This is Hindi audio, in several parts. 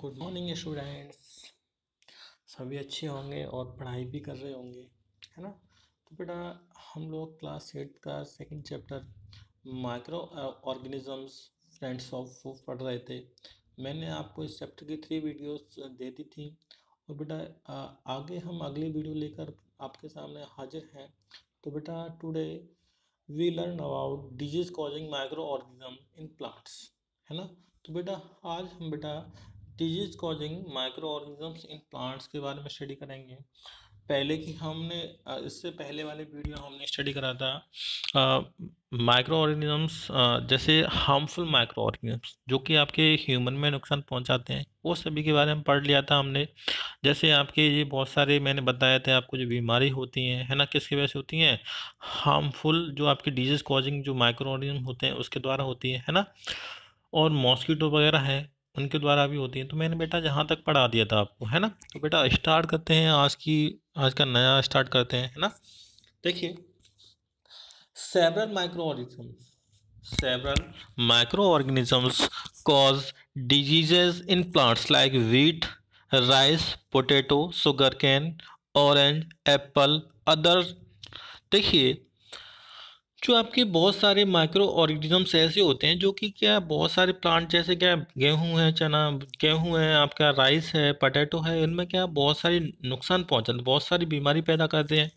गुड मॉर्निंग स्टूडेंट्स सभी अच्छे होंगे और पढ़ाई भी कर रहे होंगे है ना तो बेटा हम लोग क्लास एट का second chapter microorganisms friends of food पढ़ रहे थे मैंने आपको इस चैप्टर की थ्री वीडियोस uh, दे दी थी और बेटा uh, आगे हम अगली वीडियो लेकर आपके सामने हाजिर हैं तो बेटा today we learn about disease causing microorganism in plants है ना तो बेटा आज हम बेटा disease causing microorganisms in plants के बारे में स्टडी करेंगे पहले की हमने इससे पहले वाले वीडियो हमने स्टडी करा था माइक्रो ऑर्गेनिजम्स जैसे हार्मफुल माइक्रो ऑर्गेनिजम्स जो कि आपके ह्यूमन में नुकसान पहुंचाते हैं वो सभी के बारे में पढ़ लिया था हमने जैसे आपके ये बहुत सारे मैंने बताए थे आपको जो बीमारी होती हैं है ना किसकी वजह से होती हैं हार्मफुल जो आपकी डिजीज़ कॉजिंग जो माइक्रो ऑर्गेनिज्म होते हैं उसके द्वारा होती है है ना और मॉस्किटो वगैरह है उनके द्वारा भी होती हैं तो मैंने बेटा जहाँ तक पढ़ा दिया था आपको है ना तो बेटा स्टार्ट करते हैं आज की आज का नया स्टार्ट करते हैं है ना देखिए several microorganism several microorganisms cause diseases in plants like wheat rice potato sugarcane orange apple other देखिए जो आपके बहुत सारे माइक्रो ऑर्गेनिजम्स ऐसे होते हैं जो कि क्या बहुत सारे प्लांट जैसे क्या गेहूं है चना गेहूं है आपका राइस है पटेटो है इनमें क्या बहुत सारे नुकसान पहुंचाते बहुत सारी बीमारी पैदा करते हैं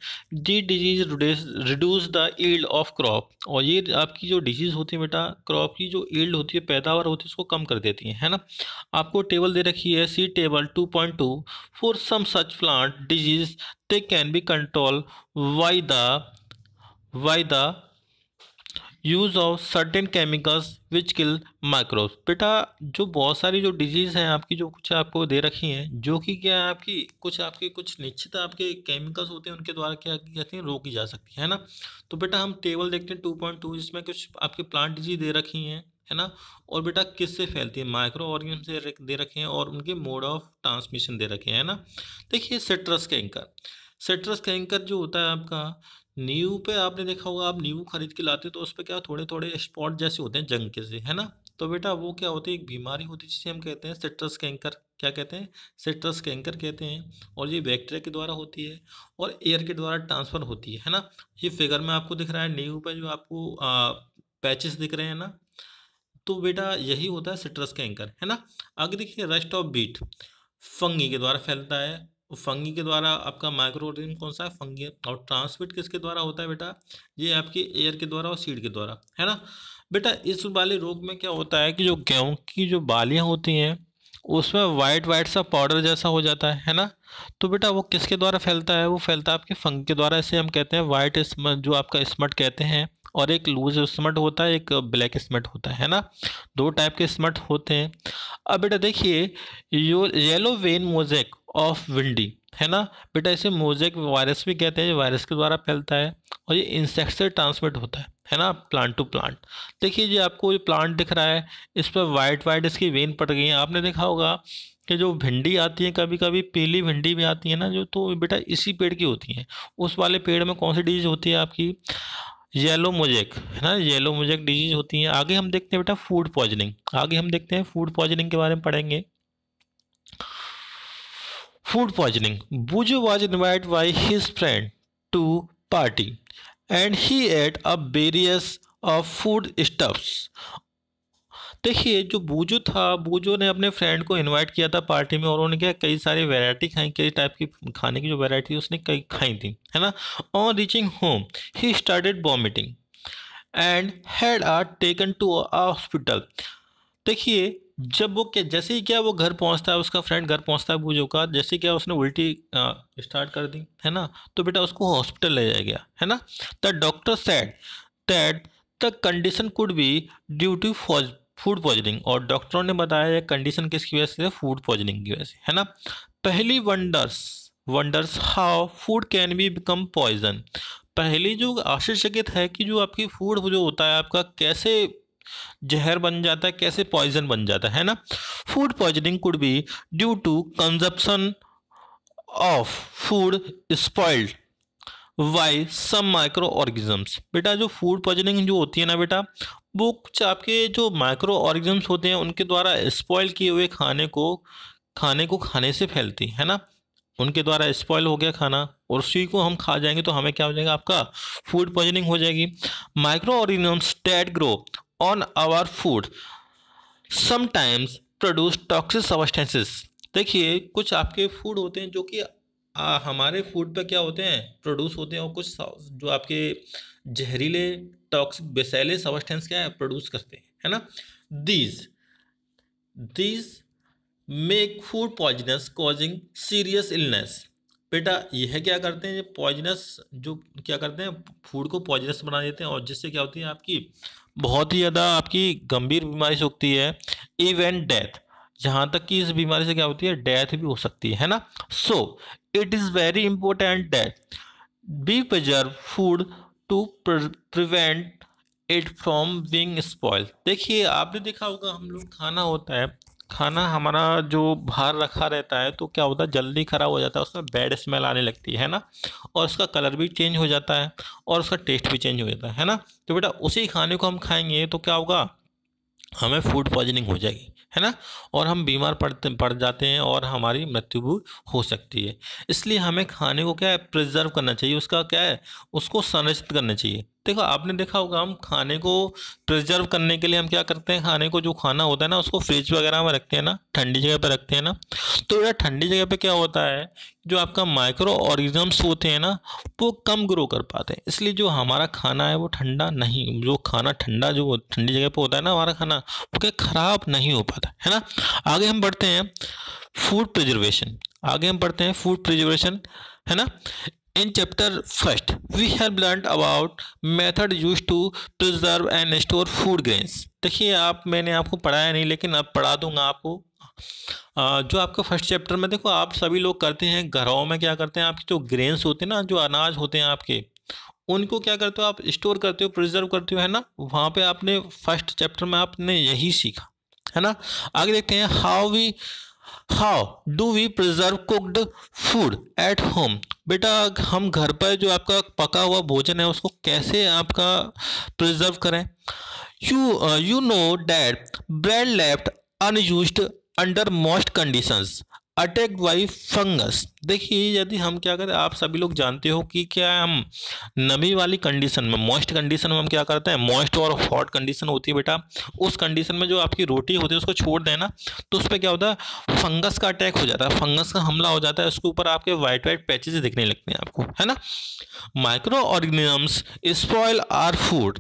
the disease reduce the yield of crop और ये आपकी जो डिजीज़ होती है बेटा क्रॉप की जो ईल्ड होती है पैदावार होती है उसको कम कर देती है है ना आपको टेबल दे रखी है see table two point two for some such plant disease they can be control why the why the use of certain chemicals which kill microbes बेटा जो बहुत सारी जो डिजीज़ हैं आपकी जो कुछ आपको दे रखी हैं जो कि क्या है आपकी कुछ आपके कुछ निश्चित आपके केमिकल्स होते हैं उनके द्वारा क्या की जाती हैं रोकी जा सकती है ना तो बेटा हम टेबल देखते हैं टू पॉइंट टू जिसमें कुछ आपके प्लांट डिजीज दे रखी हैं है ना और बेटा किससे फैलती है माइक्रो ऑर्गेनिज्म से दे रखे हैं और उनके मोड ऑफ ट्रांसमिशन दे रखे हैं ना देखिए सिट्रस कैंकर सिट्रस कैंकर जो होता है आपका न्यू पे आपने देखा होगा आप न्यू खरीद के लाते तो उस पर क्या थोड़े थोड़े स्पॉट जैसे होते हैं जंग के से है ना तो बेटा वो क्या होती है एक बीमारी होती है जिसे हम कहते हैं सिट्रस कैंकर क्या कहते हैं सिट्रस कैंकर कहते हैं और ये बैक्टीरिया के द्वारा होती है और एयर के द्वारा ट्रांसफ़र होती है है ना ये फिगर में आपको दिख रहा है न्यू पर जो आपको पैचेस दिख रहे हैं ना तो बेटा यही होता है सिट्रस कैंकर है ना आगे देखिए रेस्ट ऑफ बीट फंगी के द्वारा फैलता है फंगी के द्वारा आपका माइक्रो ऑर्गेनिज्म कौन सा है फंगी और ट्रांसमिट किसके द्वारा होता है बेटा ये आपके एयर के द्वारा और सीड के द्वारा है ना बेटा इस वाले रोग में क्या होता है कि जो गेहूँ की जो बालियाँ होती हैं उसमें वाइट वाइट सा पाउडर जैसा हो जाता है है ना तो बेटा वो किसके द्वारा फैलता है वो फैलता है आपके फंगी के द्वारा इसे हम कहते हैं वाइट स्मट जो आपका स्मट कहते हैं और एक लूज स्मट होता है एक ब्लैक स्मट होता है ना दो टाइप के स्मट होते हैं अब बेटा देखिए यो yellow vein mosaic of wilding है ना बेटा इसे मोजेक वायरस भी कहते हैं जो वायरस के द्वारा फैलता है और ये इंसेक्ट से ट्रांसमिट होता है है ना प्लांट टू प्लांट देखिए ये आपको ये प्लांट दिख रहा है इस पर वाइट वाइट इसकी वेन पड़ गई है आपने देखा होगा कि जो भिंडी आती है कभी कभी पीली भिंडी भी आती है ना जो तो बेटा इसी पेड़ की होती है उस वाले पेड़ में कौन सी डिजीज होती है आपकी येलो मोजेक है ना येलो मोजेक डिजीज होती है आगे हम देखते हैं बेटा फूड पॉइजनिंग आगे हम देखते हैं फूड पॉइजनिंग के बारे में पढ़ेंगे food poisoning Buju was invite by his friend to party and he ate a various of food stuffs देखिए जो बूजो था बूजो ने अपने फ्रेंड को इनवाइट किया था पार्टी में और उन्होंने क्या कई सारी वैरायटी खाई कई टाइप की खाने की जो वैरायटी उसने कई खाई थी है ना on reaching home he started vomiting and had are taken to hospital देखिए जब वो क्या जैसे ही क्या वो घर पहुंचता है उसका फ्रेंड घर पहुंचता है बूझो का जैसे क्या उसने उल्टी स्टार्ट कर दी है ना तो बेटा उसको हॉस्पिटल ले जाया गया है ना the doctor said that the condition could be due to food poisoning और डॉक्टरों ने बताया यह कंडीशन किसकी वजह से फूड पॉइजनिंग की वजह से है ना Paheli wonders wonders how food can be become poison Paheli जो आश्चर्यचकित है कि जो आपकी फूड जो होता है आपका कैसे जहर बन जाता है कैसे पॉइजन बन जाता है ना food poisoning could be due to consumption of food spoiled why some microorganisms बेटा जो फूड पॉइजनिंग जो होती है ना बेटा वो कुछ आपके जो माइक्रो ऑर्गिजम्स होते हैं उनके द्वारा स्पॉइल किए हुए खाने को खाने को खाने से फैलती है ना उनके द्वारा स्पॉइल हो गया खाना और उसी को हम खा जाएंगे तो हमें क्या हो जाएगा आपका फूड पॉइजनिंग हो जाएगी microorganisms that grow on our food sometimes produce toxic substances देखिए कुछ आपके फूड होते हैं जो कि आ, हमारे फूड पे क्या होते हैं प्रोड्यूस होते हैं और कुछ जो आपके जहरीले टॉक्सिक बेसैले सबस्टेंस क्या है प्रोड्यूस करते हैं है ना these these make food poisonous causing serious illness बेटा यह क्या करते हैं पॉइजनस जो क्या करते हैं फूड को पॉइजनस बना देते हैं और जिससे क्या होती है आपकी बहुत ही ज़्यादा आपकी गंभीर बीमारी से होती है इवन डेथ जहाँ तक कि इस बीमारी से क्या होती है डेथ भी हो सकती है है ना so it is very important that we preserve food to prevent it from being spoil देखिए आपने देखा होगा हम लोग खाना होता है खाना हमारा जो बाहर रखा रहता है तो क्या होता है जल्दी ख़राब हो जाता है उसमें बैड स्मेल आने लगती है ना और उसका कलर भी चेंज हो जाता है और उसका टेस्ट भी चेंज हो जाता है है ना तो बेटा उसी खाने को हम खाएंगे तो क्या होगा हमें फूड पॉइजनिंग हो जाएगी है ना और हम बीमार पड़ते पड़ जाते हैं और हमारी मृत्यु भी हो सकती है इसलिए हमें खाने को क्या है प्रिजर्व करना चाहिए उसका क्या है उसको संरक्षित करना चाहिए देखो आपने देखा होगा हम खाने को प्रिजर्व करने के लिए हम क्या करते हैं खाने को जो खाना होता है ना उसको फ्रिज वगैरह में रखते हैं ना ठंडी जगह पर रखते हैं ना तो यार ठंडी जगह पर क्या होता है जो आपका माइक्रो ऑर्गिजम्स होते हैं ना वो कम ग्रो कर पाते हैं इसलिए जो हमारा खाना है वो ठंडा नहीं जो खाना ठंडा जो ठंडी जगह पर होता है ना हमारा खाना वो क्या ख़राब नहीं हो पाता है ना आगे हम बढ़ते हैं फूड प्रिजर्वेशन आगे हम पढ़ते हैं फूड प्रिजर्वेशन है ना In chapter first, we have learned about method used to preserve and store food grains. देखिए आप मैंने आपको पढ़ाया नहीं लेकिन अब पढ़ा दूंगा आपको जो आपका फर्स्ट चैप्टर में देखो आप सभी लोग करते हैं घरों में क्या करते हैं आपके जो ग्रेन्स होते हैं ना जो अनाज होते हैं आपके उनको क्या करते हो आप स्टोर करते हो प्रिजर्व करते हो है ना वहाँ पे आपने फर्स्ट चैप्टर में आपने यही सीखा है ना आगे देखते हैं how we how do we preserve cooked food at home बेटा हम घर पर जो आपका पका हुआ भोजन है उसको कैसे आपका प्रिजर्व करें you you know that bread left unused under most conditions attack by fungus देखिए यदि हम क्या करें आप सभी लोग जानते हो कि क्या हम नमी वाली कंडीशन में मॉइस्ट कंडीशन में हम क्या करते हैं मॉइस्ट और हॉट कंडीशन होती है बेटा उस कंडीशन में जो आपकी रोटी होती है उसको छोड़ देना तो उस पर क्या होता है फंगस का अटैक हो जाता है फंगस का हमला हो जाता है उसके ऊपर आपके व्हाइट वाइट पैचेज दिखने लगते हैं आपको है ना microorganisms spoil our food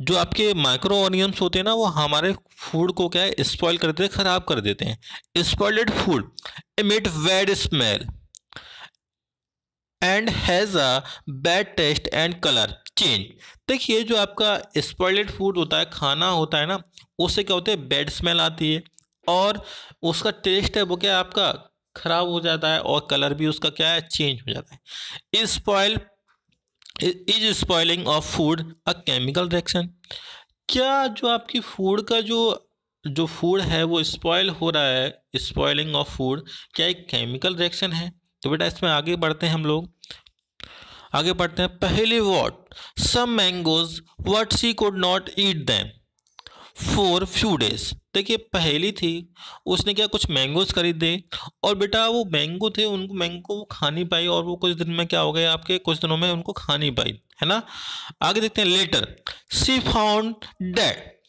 जो आपके माइक्रो ऑर्गेनिम्स होते हैं ना वो हमारे फूड को क्या है स्पॉइल कर देते हैं ख़राब कर देते हैं spoiled food emit bad smell and has a bad taste and colour change देखिए जो आपका स्पॉइल्ड फूड होता है खाना होता है ना उससे क्या होता है बैड स्मेल आती है और उसका टेस्ट है वो क्या है आपका ख़राब हो जाता है और कलर भी उसका क्या है चेंज हो जाता है spoil is spoiling of food a chemical reaction क्या जो आपकी फूड का जो जो फूड है वो स्पॉयल हो रहा है स्पॉइलिंग ऑफ फूड क्या एक केमिकल रिएक्शन है तो बेटा इसमें आगे बढ़ते हैं हम लोग आगे बढ़ते हैं पहली what some mangoes what she could not eat them for few days देखिए पहली थी उसने क्या कुछ मैंगोज खरीदे और बेटा वो मैंगो थे उनको मैंगो वो खा नहीं पाई और वो कुछ दिन में क्या हो गया आपके कुछ दिनों में उनको खा नहीं पाई है ना आगे देखते हैं later she found that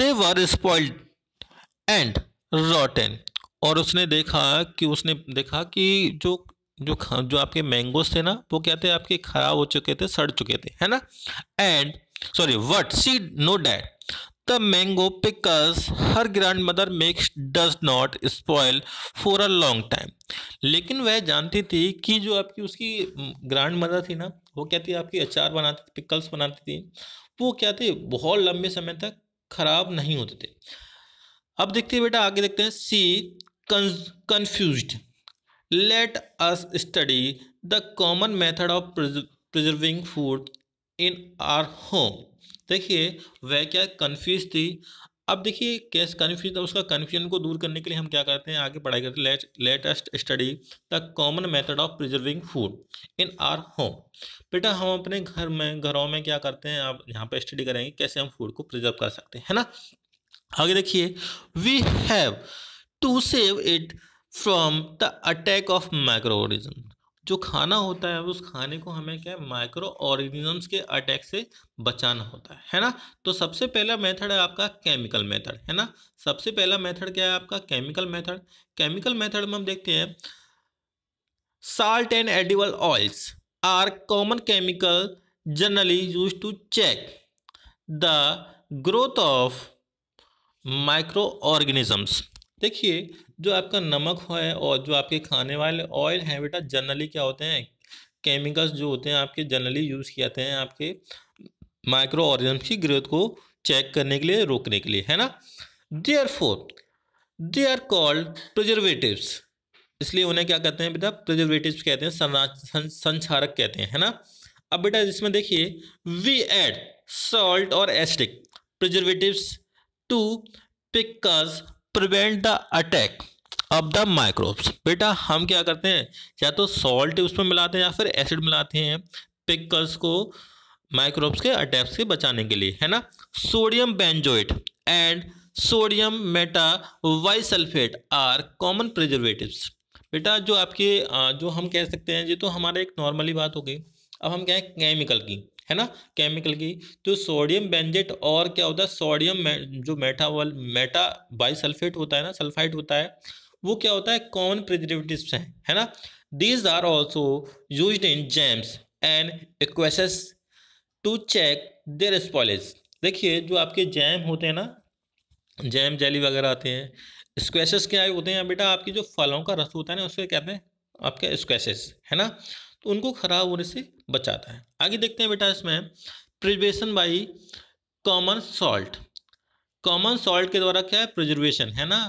they were spoiled and rotten और उसने देखा कि उसने देखा कि जो जो जो आपके मैंगोज थे ना वो क्या थे आपके खराब हो चुके थे सड़ चुके थे है ना and sorry what she know that the mango pickles her grandmother makes does not spoil for a long time लेकिन वह जानती थी कि जो आपकी उसकी ग्रैंड मदर थी ना वो क्या थी आपकी अचार बनाती थी पिकल्स बनाती थी वो क्या थे बहुत लंबे समय तक खराब नहीं होते थे अब देखते हैं बेटा आगे देखते हैं she confuse let us study the common method of preserving food in our home देखिए वह क्या कन्फ्यूज थी अब देखिए कैसे कन्फ्यूज था उसका कन्फ्यूजन को दूर करने के लिए हम क्या करते हैं आगे पढ़ाई करते हैं latest study the common method of preserving food in our home बेटा हम अपने घर में घरों में क्या करते हैं आप यहाँ पर स्टडी करेंगे कैसे हम फूड को प्रिजर्व कर सकते हैं है ना आगे देखिए we have to save it from the attack of microorganism जो खाना होता है उस खाने को हमें क्या है माइक्रो ऑर्गेनिजम्स के अटैक से बचाना होता है है ना तो सबसे पहला मेथड है आपका केमिकल मेथड है ना सबसे पहला मेथड क्या है आपका केमिकल मेथड केमिकल मेथड में हम देखते हैं salt and edible oils are common chemical generally use to check the growth of microorganisms देखिए जो आपका नमक है और जो आपके खाने वाले ऑयल हैं बेटा जनरली क्या होते हैं केमिकल्स जो होते हैं आपके जनरली यूज़ किए जाते हैं आपके माइक्रो ऑर्गेनिज्म की ग्रोथ को चेक करने के लिए रोकने के लिए है ना are for they are called preservatives इसलिए उन्हें क्या कहते हैं बेटा प्रिजर्वेटिव कहते हैं संचारक कहते हैं है ना अब बेटा इसमें देखिए वी एड सॉल्ट और acetic preservative to pick prevent the attack of the microbes बेटा हम क्या करते हैं या तो सॉल्ट उसमें मिलाते हैं या फिर एसिड मिलाते हैं पिकल्स को माइक्रोब्स के अटैप से बचाने के लिए है ना sodium benzoate and sodium metabisulphite are common preservative बेटा जो आपके जो हम कह सकते हैं ये तो हमारे एक नॉर्मली बात हो गई अब हम कहें केमिकल की है ना केमिकल की तो सोडियम बेंजेट और क्या होता है सोडियम जो वाल मेटा बाई सल्फेट होता है ना सल्फाइट होता है वो क्या होता है कॉमन प्रिजर्वेटिव है है ना these are also use in jams and squashes to check their spoilage देखिए जो आपके जैम होते हैं ना जैम जेली वगैरह आते हैं स्क्वेसेस क्या होते हैं बेटा आपकी जो फलों का रस होता है ना उसके कहते हैं आपके स्क्वेसेस है ना तो उनको ख़राब होने से बचाता है आगे देखते हैं बेटा इसमें preservation by common salt common salt के द्वारा क्या है प्रिजर्वेशन है ना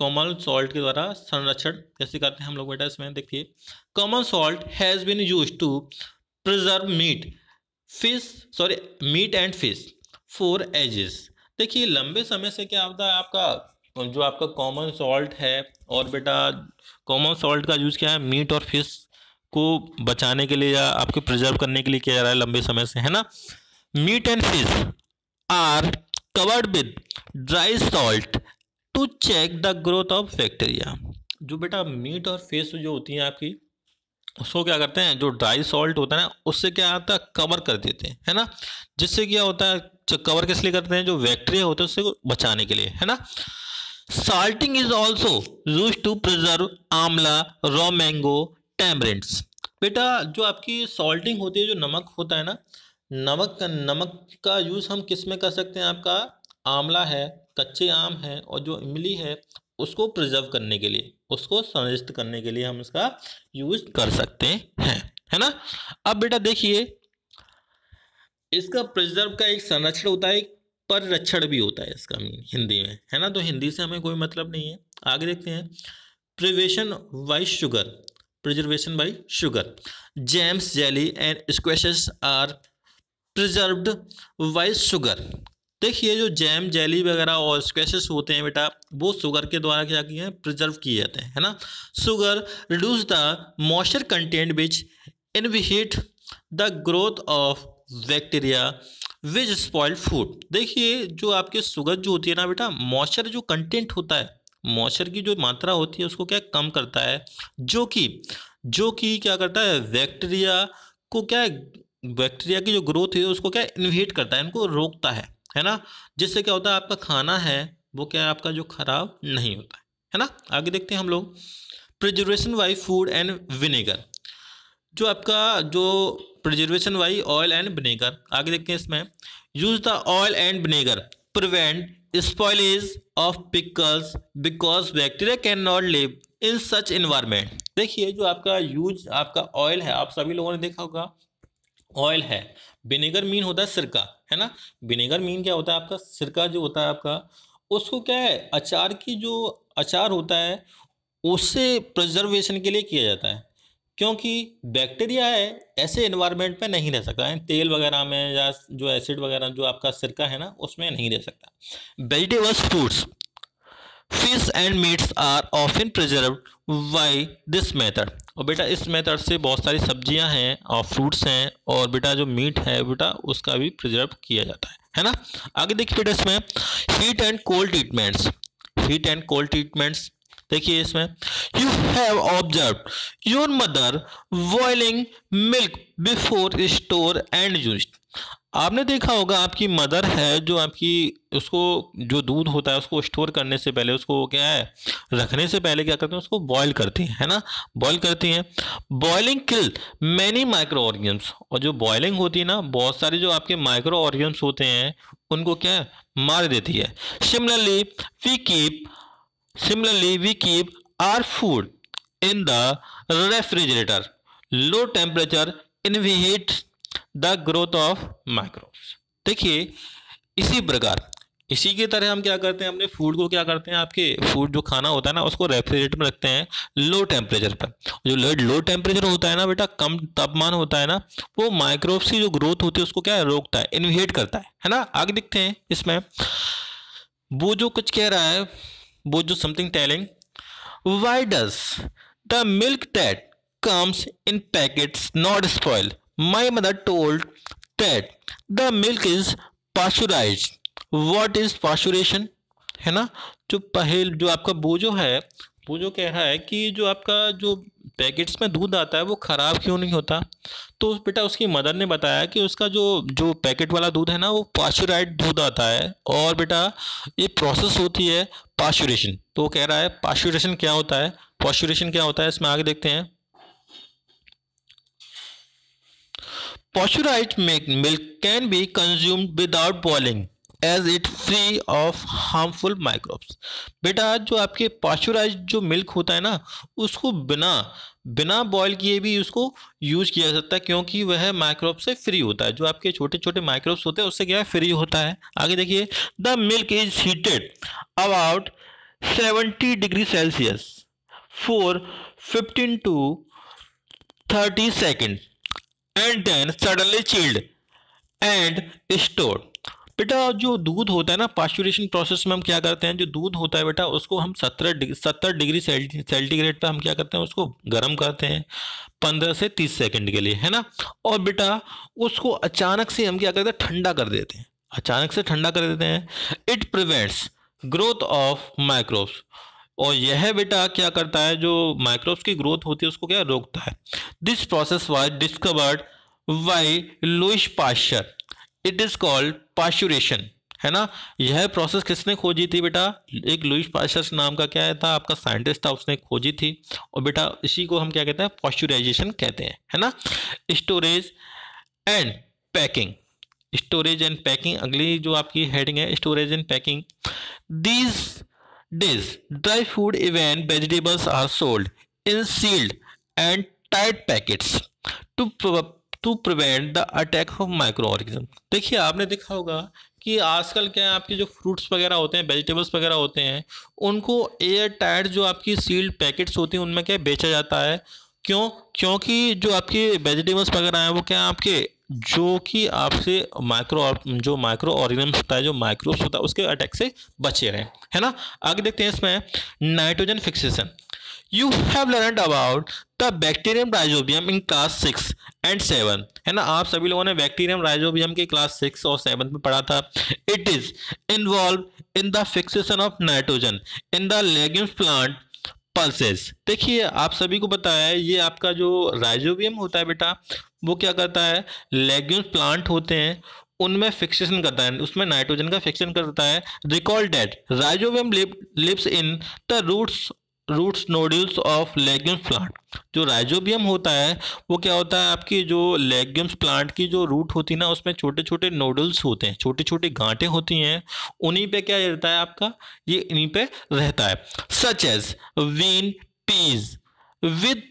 कॉमन सॉल्ट के द्वारा संरक्षण कैसे करते हैं हम लोग बेटा इसमें देखिए common salt has been use to preserve meat fish sorry meat and fish for ages देखिए लंबे समय से क्या होता है आपका जो आपका कॉमन सॉल्ट है और बेटा कॉमन सॉल्ट का यूज़ क्या है मीट और फिश को बचाने के लिए या आपके प्रिजर्व करने के लिए किया जा रहा है लंबे समय से है ना meat and fish are covered with dry salt to check the growth of bacteria जो बेटा मीट और फिश जो होती है आपकी उसको क्या करते हैं जो ड्राई सॉल्ट होता है ना उससे क्या आता है कवर कर देते हैं है ना जिससे क्या होता है कवर किस लिए करते हैं जो बैक्टीरिया होते हैं उससे बचाने के लिए है ना salting is also use to preserve amla raw mango tamarinds बेटा जो आपकी सॉल्टिंग होती है जो नमक होता है ना नमक नमक का यूज़ हम किस में कर सकते हैं आपका आंवला है कच्चे आम हैं और जो इमली है उसको प्रिजर्व करने के लिए उसको संरक्षित करने के लिए हम इसका यूज कर सकते हैं है ना अब बेटा देखिए इसका प्रिजर्व का एक संरक्षण होता है पररक्षण भी होता है इसका मीन हिंदी में है ना तो हिंदी से हमें कोई मतलब नहीं है आगे देखते हैं preservation by sugar preservation by sugar jams jelly and squash are preserved by sugar देखिए जो जैम जेली वगैरह और स्क्वेशेस होते हैं बेटा वो शुगर के द्वारा क्या किए हैं प्रिजर्व किए जाते हैं है ना sugar reduce the moisture content which inhibit the growth of bacteria which spoiled food देखिए जो आपके शुगर जो होती है ना बेटा मॉइस्चर जो कंटेंट होता है मॉइस्चर की जो मात्रा होती है उसको क्या कम करता है जो कि जो कि क्या करता है बैक्टीरिया को क्या बैक्टीरिया की जो ग्रोथ है उसको क्या इन्वेट करता है इनको रोकता है है ना जिससे क्या होता है आपका खाना है वो क्या है आपका जो खराब नहीं होता है है ना आगे देखते हैं हम लोग preservation by food and vinegar जो आपका जो preservation by oil and vinegar आगे देखते हैं इसमें use the oil and vinegar prevent spoilage of pickles because bacteria can not live in such environment देखिए जो आपका यूज आपका ऑयल है आप सभी लोगों ने देखा होगा ऑयल है विनेगर मीन होता है सिरका है ना विनेगर मीन क्या होता है आपका सिरका जो होता है आपका उसको क्या है अचार की जो अचार होता है उससे प्रिजर्वेशन के लिए किया जाता है क्योंकि बैक्टीरिया है ऐसे इन्वायरमेंट में नहीं रह सकता है तेल वगैरह में या जो एसिड वगैरह जो आपका सिरका है ना उसमें नहीं रह सकता vegetables fruits fish and meats are often preserve by this method और बेटा इस मेथड से बहुत सारी सब्जियां हैं और फ्रूट्स हैं और बेटा जो मीट है बेटा उसका भी प्रिजर्व किया जाता है है ना आगे देखिए बेटा इसमें heat and cold treatments heat and cold treatments देखिए इसमें you have observe your mother boiling milk before store and use आपने देखा होगा आपकी मदर है जो आपकी उसको जो दूध होता है उसको स्टोर करने से पहले उसको क्या है रखने से पहले क्या करते हैं उसको बॉयल करती हैं है ना बॉयल करती हैं boiling kill many microorganisms और जो बॉइलिंग होती है ना बहुत सारे जो आपके माइक्रो ऑर्गेम्स होते हैं उनको क्या है मार देती है similarly we keep similarly we keep our food in the refrigerator low temperature heat the growth of microbes देखिए इसी प्रकार इसी की तरह हम क्या करते हैं अपने फूड को क्या करते हैं आपके फूड जो खाना होता है ना उसको रेफ्रिजरेटर में रखते हैं लो टेम्परेचर पर जो लो टेम्परेचर होता है ना बेटा कम तापमान होता है ना वो माइक्रोब्स की जो ग्रोथ होती है उसको क्या है रोकता है इन्वेट करता है है ना आगे दिखते हैं इसमें वो जो कुछ कह रहा है वो जो something telling why does the milk that comes in packet not spoil My mother told that the milk is pasteurized. What is pasteurization? है ना जो पहल जो आपका बोझो है बोझो कह रहा है कि जो आपका जो पैकेट्स में दूध आता है वो ख़राब क्यों नहीं होता तो बेटा उसकी मदर ने बताया कि उसका जो जो पैकेट वाला दूध है ना वो पाश्चुराइड दूध आता है और बेटा ये प्रोसेस होती है पाश्चुरेशन तो वो कह रहा है पाश्चुरेशन क्या होता है पाश्चुरेशन क्या होता है इसमें आगे देखते हैं Pasteurized milk can be consume without boiling as it free of harmful microbes बेटा जो आपके पॉस्चुराइज जो मिल्क होता है ना उसको बिना बिना बॉयल किए भी उसको यूज किया जा सकता है क्योंकि वह माइक्रोब से फ्री होता है जो आपके छोटे छोटे माइक्रोब्स होते हैं उससे क्या है फ्री होता है आगे देखिए the milk is heated about seventy degree Celsius for fifteen to thirty second and then suddenly chilled and store बेटा जो दूध होता है ना पाश्चुरेशन प्रोसेस में हम क्या करते हैं जो दूध होता है बेटा उसको हम सत्रह डिग्री सत्तर डिग्री सेल्टीग्रेड पर हम क्या करते हैं उसको गर्म करते हैं पंद्रह से तीस सेकंड के लिए है ना और बेटा उसको अचानक से हम क्या करते हैं ठंडा कर देते हैं अचानक से ठंडा कर देते हैं it prevents growth of microbes और यह बेटा क्या करता है जो माइक्रोब्स की ग्रोथ होती है उसको क्या रोकता है this process was discovered by Louis Pasteur it is called pasteurisation है ना यह प्रोसेस किसने खोजी थी बेटा एक लुइस पाश्चर नाम का क्या था आपका साइंटिस्ट था उसने खोजी थी और बेटा इसी को हम क्या कहते हैं पॉस्चुराइजेशन कहते हैं है ना storage and packing storage and packing अगली जो आपकी हेडिंग है storage and packing these days dry food even vegetables are sold in sealed and tight packets to to prevent the attack of microorganism देखिए आपने देखा होगा कि आजकल क्या है आपके जो फ्रूट्स वगैरह होते हैं वेजिटेबल्स वगैरह होते हैं उनको एयर टाइट जो आपकी सील्ड पैकेट्स होती हैं उनमें क्या बेचा जाता है क्यों क्योंकि जो आपके वेजिटेबल्स वगैरह हैं वो क्या आपके जो कि आपसे माइक्रो जो माइक्रो ऑर्गेनिम्स होता है जो माइक्रोब्स होता है उसके अटैक से बचे रहें है ना आगे देखते हैं इसमें nitrogen fixation you have learn about the bacterium rhizobium in class six and seven है ना आप सभी लोगों ने बैक्टीरियम राइजोबियम के क्लास सिक्स और सेवन में पढ़ा था it is involve in the fixation of nitrogen in the legumes plant pulses देखिए आप सभी को बताया ये आपका जो राइजोबियम होता है बेटा वो क्या करता है लेग्यूम प्लांट होते हैं उनमें फिक्सेशन करता है उसमें नाइट्रोजन का फिक्सेशन करता है recall that rhizobium lives in the roots roots nodules of legume plant जो राइजोबियम होता है वो क्या होता है आपकी जो लेग्यूम्स प्लांट की जो रूट होती है ना उसमें छोटे छोटे नोडल्स होते हैं छोटे छोटे गांठे होती हैं उन्हीं पे क्या रहता है आपका ये इन्हीं पे रहता है such as bean peas with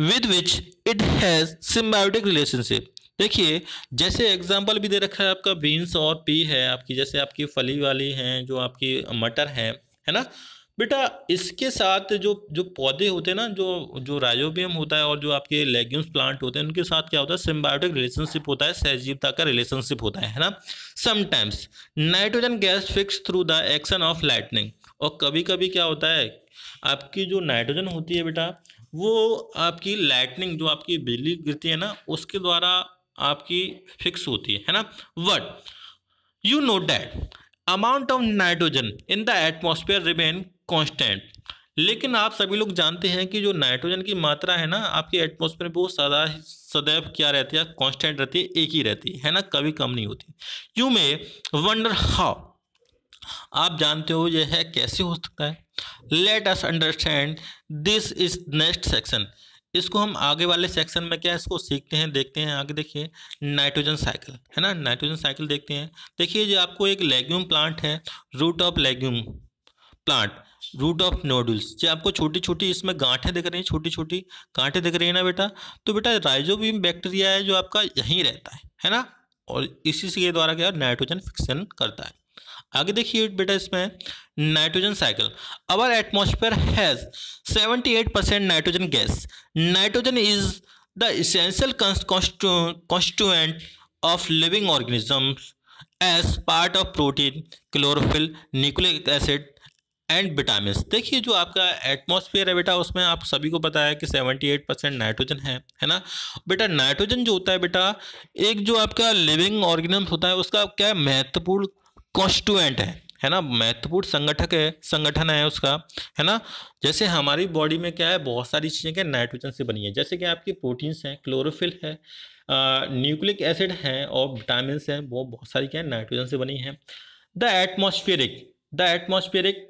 with which it has symbiotic relationship देखिए जैसे एग्जाम्पल भी दे रखा है आपका बीन्स और पी है आपकी जैसे आपकी फली वाली हैं जो आपकी मटर है है ना बेटा इसके साथ जो जो पौधे होते हैं ना जो जो राइजोबियम होता है और जो आपके लेग्यूम्स प्लांट होते हैं उनके साथ क्या होता है सिम्बायोटिक रिलेशनशिप होता है सहजीवता का रिलेशनशिप होता है ना sometimes nitrogen gas fix through the action of lightning और कभी कभी क्या होता है आपकी जो नाइट्रोजन होती है बेटा वो आपकी लाइटनिंग जो आपकी बिजली गिरती है ना उसके द्वारा आपकी फिक्स होती है है ना what you know that amount of nitrogen in the atmosphere remain constant लेकिन आप सभी लोग जानते हैं कि जो नाइट्रोजन की मात्रा है ना आपके एटमोसफेयर में वो सदा सदैव क्या रहती है कांस्टेंट रहती है एक ही रहती है ना कभी कम नहीं होती यू में वंडर हाउ आप जानते हो यह है कैसे हो सकता है let us understand this is next section इसको हम आगे वाले सेक्शन में क्या है इसको सीखते हैं देखते हैं आगे देखिए नाइट्रोजन साइकिल है ना नाइट्रोजन साइकिल देखते हैं देखिए जो आपको एक लेग्यूम प्लांट है root of legume plant root of nodules जो आपको छोटी छोटी इसमें गांठें दिख रही हैं छोटी छोटी गांठें दिख रही है ना बेटा तो बेटा राइजोबीम बैक्टीरिया है जो आपका यहीं रहता है है ना और इसी से द्वारा क्या नाइट्रोजन फिक्सन करता है आगे देखिए बेटा इसमें nitrogen cycle our atmosphere has seventy percent nitrogen gas nitrogen is the essential constituent of living organisms as part of protein chlorophyll nucleic acid and vitamin देखिए जो आपका एटमोसफियर है बेटा उसमें आप सभी को पता है कि 78 परसेंट नाइट्रोजन है है ना बेटा नाइट्रोजन जो होता है बेटा एक जो आपका लिविंग ऑर्गेनम होता है उसका क्या महत्वपूर्ण कॉन्स्टुएंट है है ना महत्वपूर्ण संगठक है संगठन है उसका है ना जैसे हमारी बॉडी में क्या है बहुत सारी चीज़ें क्या नाइट्रोजन से बनी है जैसे कि आपकी प्रोटीन्स हैं क्लोरोफिल है न्यूक्लिक एसिड हैं और विटामिन हैं वो बहुत सारी क्या है नाइट्रोजन से बनी है the atmospheric the atmospheric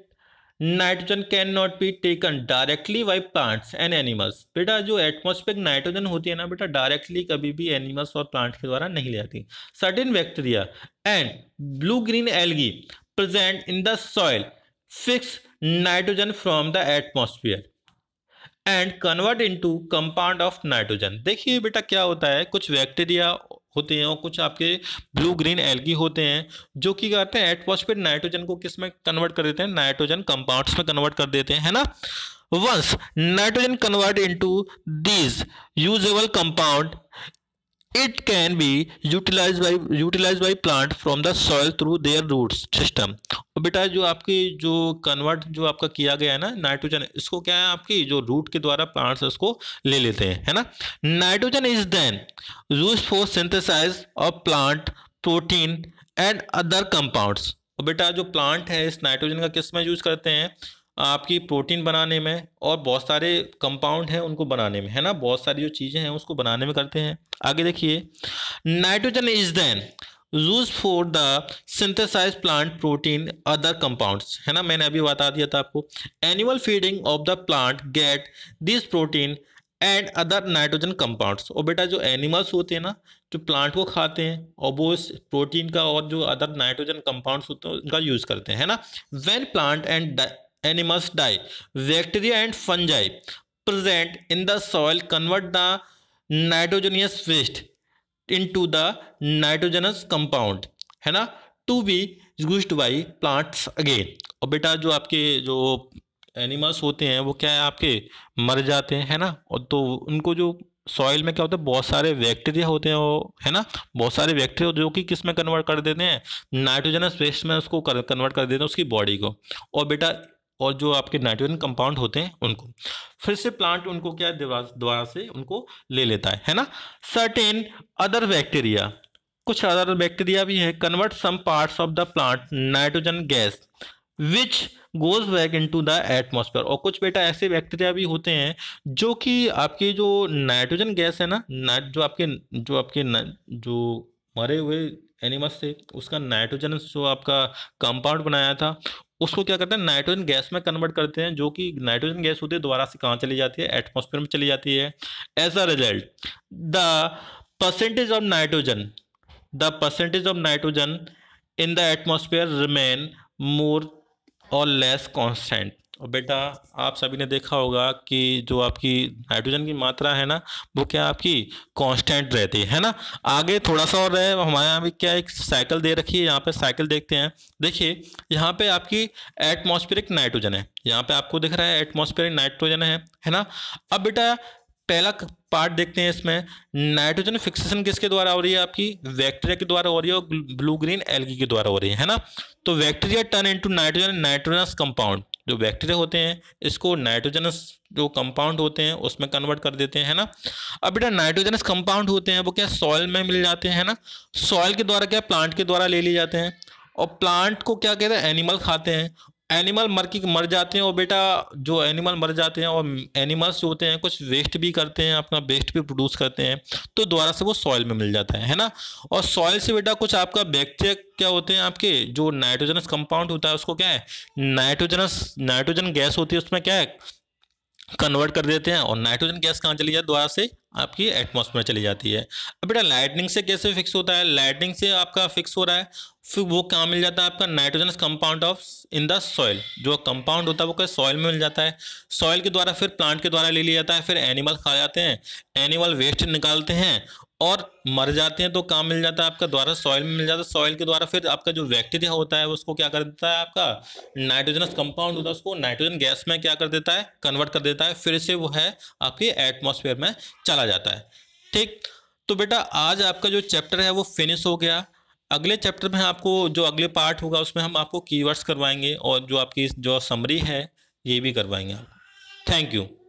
nitrogen can not be taken directly by plants and animals बेटा जो एटमोस्फेयर नाइट्रोजन होती है ना बेटा डायरेक्टली कभी भी एनिमल्स और प्लांट के द्वारा नहीं ले जाती certain bacteria and blue green algae present in the soil fix nitrogen from the atmosphere and convert into compound of nitrogen देखिए बेटा क्या होता है कुछ बैक्टीरिया होते हैं और कुछ आपके ब्लू ग्रीन एल्गी होते हैं जो कि करते हैं एटमॉस्फेयर नाइट्रोजन को किस में कन्वर्ट कर देते हैं नाइट्रोजन कंपाउंड्स में कन्वर्ट कर देते हैं है ना once nitrogen convert into these usable compound it can be utilise by utilized by plant from the through through root system system बेटा जो आपकी जो कन्वर्ट जो आपका किया गया है ना नाइट्रोजन इसको क्या है आपकी जो रूट के द्वारा प्लांट्स उसको ले लेते हैं है ना nitrogen is then use for synthesise of plant protein and other compounds बेटा जो प्लांट है इस नाइट्रोजन का किस में यूज करते हैं आपकी प्रोटीन बनाने में और बहुत सारे कंपाउंड हैं उनको बनाने में है ना बहुत सारी जो चीज़ें हैं उसको बनाने में करते हैं आगे देखिए nitrogen is then use for the synthesise plant protein other compounds है ना मैंने अभी बता दिया था आपको animal feeding of the plant get this protein and other nitrogen compounds और बेटा जो एनिमल्स होते हैं ना जो प्लांट को खाते हैं और वो इस प्रोटीन का और जो अदर नाइट्रोजन कंपाउंड्स होते हैं उनका यूज़ करते हैं है ना when plant and animals die bacteria and fungi present in the convert the nitrogenous waste into the nitrogenous compound है ना to be use by plants again और बेटा जो आपके जो एनिमल्स होते हैं वो क्या है आपके मर जाते हैं है ना और तो उनको जो सॉइल में क्या होता है बहुत सारे बैक्टीरिया होते हैं वो है ना बहुत सारे बैक्टीरिया जो कि किस में कन्वर्ट कर देते हैं नाइट्रोजनस वेस्ट में उसको कन्वर्ट कर देते हैं उसकी बॉडी को और बेटा और जो आपके नाइट्रोजन कंपाउंड होते हैं उनको फिर से प्लांट उनको क्या दोबारा से उनको ले लेता है है ना सर्टेन अदर बैक्टीरिया कुछ अदर बैक्टीरिया भी है convert some parts of the plant nitrogen gas which goes back into the atmosphere और कुछ बेटा ऐसे बैक्टीरिया भी होते हैं जो कि आपके जो नाइट्रोजन गैस है ना जो आपके जो आपके जो मरे हुए एनिमल्स थे उसका नाइट्रोजन जो आपका कंपाउंड बनाया था उसको क्या करते हैं नाइट्रोजन गैस में कन्वर्ट करते हैं जो कि नाइट्रोजन गैस होती है दोबारा से कहाँ चली जाती है एटमोसफेयर में चली जाती है as a result the percentage of nitrogen the percentage of nitrogen in the atmosphere remain more or less constant और बेटा आप सभी ने देखा होगा कि जो आपकी नाइट्रोजन की मात्रा है ना वो क्या आपकी कांस्टेंट रहती है ना आगे थोड़ा सा और रहे हमारे यहाँ भी क्या एक साइकिल दे रखी है यहाँ पे साइकिल देखते हैं देखिए यहाँ पे आपकी एटमॉस्फेरिक नाइट्रोजन है यहाँ पे आपको दिख रहा है एटमॉस्फेरिक नाइट्रोजन है है ना अब बेटा पहला पार्ट देखते हैं इसमें नाइट्रोजन फिक्सेशन किसके द्वारा हो रही है आपकी वैक्टीरिया के द्वारा हो रही है और ब्लू ग्रीन एल्गी के द्वारा हो रही है है ना तो bacteria turn into nitrogen nitrogenous compound जो बैक्टीरिया होते हैं इसको नाइट्रोजनस जो कंपाउंड होते हैं उसमें कन्वर्ट कर देते हैं है ना अब बेटा नाइट्रोजनस कंपाउंड होते हैं वो क्या सॉयल में मिल जाते हैं ना सॉयल के द्वारा क्या प्लांट के द्वारा ले लिए जाते हैं और प्लांट को क्या कहते हैं एनिमल खाते हैं एनिमल मर की मर जाते हैं और बेटा जो एनिमल मर जाते हैं और एनिमल्स जो होते हैं कुछ वेस्ट भी करते हैं अपना वेस्ट भी प्रोड्यूस करते हैं तो दोबारा से वो सॉइल में मिल जाता है है ना और सॉइल से बेटा कुछ आपका बैक्टीरिया क्या होते हैं आपके जो नाइट्रोजनस कंपाउंड होता है उसको क्या है नाइट्रोजनस नाइट्रोजन गैस होती है उसमें क्या है कन्वर्ट कर देते हैं और नाइट्रोजन गैस कहाँ चली जाती है द्वारा से आपकी एटमॉस्फेयर चली जाती है अब बेटा लाइटनिंग से कैसे फिक्स होता है लाइटनिंग से आपका फिक्स हो रहा है फिर वो कहाँ मिल जाता है आपका nitrogenous compound of in the soil जो कंपाउंड होता है वो क्या सॉइल में मिल जाता है सॉइल के द्वारा फिर प्लांट के द्वारा ले लिया जाता है फिर एनिमल खा जाते हैं एनिमल वेस्ट निकालते हैं और मर जाते हैं तो काम मिल जाता है आपका द्वारा सॉइल में मिल जाता है सॉइल के द्वारा फिर आपका जो बैक्टीरिया होता है उसको क्या कर देता है आपका नाइट्रोजनस कंपाउंड होता है उसको नाइट्रोजन गैस में क्या कर देता है कन्वर्ट कर देता है फिर से वो है आपके एटमोसफेयर में चला जाता है ठीक तो बेटा आज आपका जो चैप्टर है वो फिनिश हो गया अगले चैप्टर में आपको जो अगले पार्ट होगा उसमें हम आपको कीवर्ड्स करवाएंगे और जो आपकी जो समरी है ये भी करवाएंगे थैंक यू